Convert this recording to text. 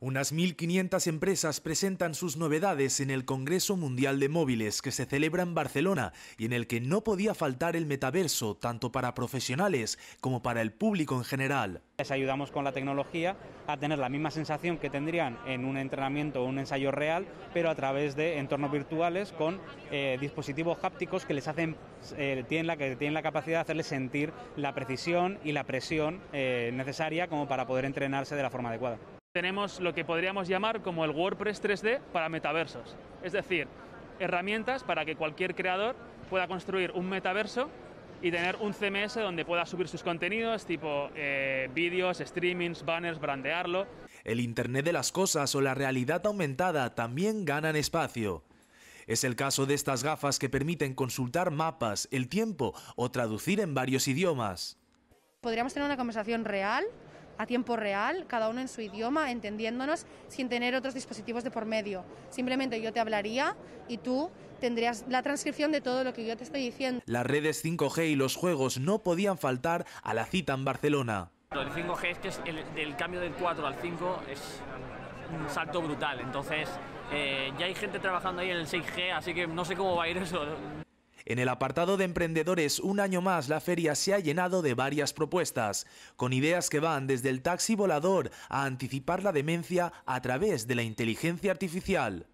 Unas 1.500 empresas presentan sus novedades en el Congreso Mundial de Móviles que se celebra en Barcelona y en el que no podía faltar el metaverso, tanto para profesionales como para el público en general. Les ayudamos con la tecnología a tener la misma sensación que tendrían en un entrenamiento o un ensayo real, pero a través de entornos virtuales con eh, dispositivos hápticos que les hacen, eh, tienen, la, la capacidad de hacerles sentir la precisión y la presión eh, necesaria como para poder entrenarse de la forma adecuada tenemos lo que podríamos llamar como el WordPress 3D para metaversos. Es decir, herramientas para que cualquier creador pueda construir un metaverso y tener un CMS donde pueda subir sus contenidos, tipo eh, vídeos, streamings, banners, brandearlo. El Internet de las Cosas o la realidad aumentada también ganan espacio. Es el caso de estas gafas que permiten consultar mapas, el tiempo o traducir en varios idiomas. Podríamos tener una conversación real a tiempo real, cada uno en su idioma, entendiéndonos sin tener otros dispositivos de por medio. Simplemente yo te hablaría y tú tendrías la transcripción de todo lo que yo te estoy diciendo. Las redes 5G y los juegos no podían faltar a la cita en Barcelona. El 5G es que es el, cambio del 4 al 5 es un salto brutal, entonces eh, ya hay gente trabajando ahí en el 6G, así que no sé cómo va a ir eso. En el apartado de emprendedores, un año más la feria se ha llenado de varias propuestas, con ideas que van desde el taxi volador a anticipar la demencia a través de la inteligencia artificial.